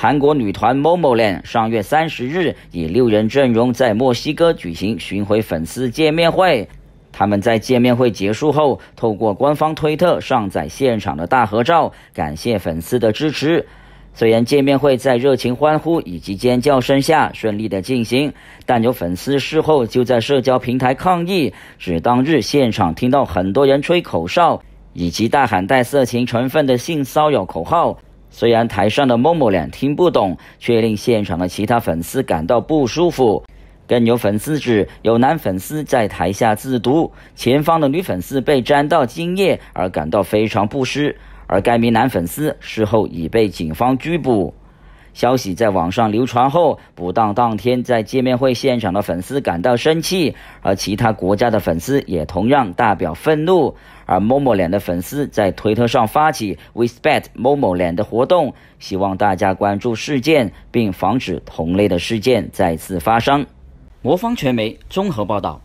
韩国女团 MOMOLAND 上月三十日以六人阵容在墨西哥举行巡回粉丝见面会。他们在见面会结束后，透过官方推特上载现场的大合照，感谢粉丝的支持。虽然见面会在热情欢呼以及尖叫声下顺利的进行，但有粉丝事后就在社交平台抗议，指当日现场听到很多人吹口哨以及大喊带色情成分的性骚扰口号。虽然台上的某某两听不懂，却令现场的其他粉丝感到不舒服。更有粉丝指，有男粉丝在台下自毒，前方的女粉丝被沾到精液而感到非常不适，而该名男粉丝事后已被警方拘捕。消息在网上流传后，不当当天在见面会现场的粉丝感到生气，而其他国家的粉丝也同样大表愤怒。而某某脸的粉丝在推特上发起 “Respect 某某脸”的活动，希望大家关注事件并防止同类的事件再次发生。魔方传媒综合报道。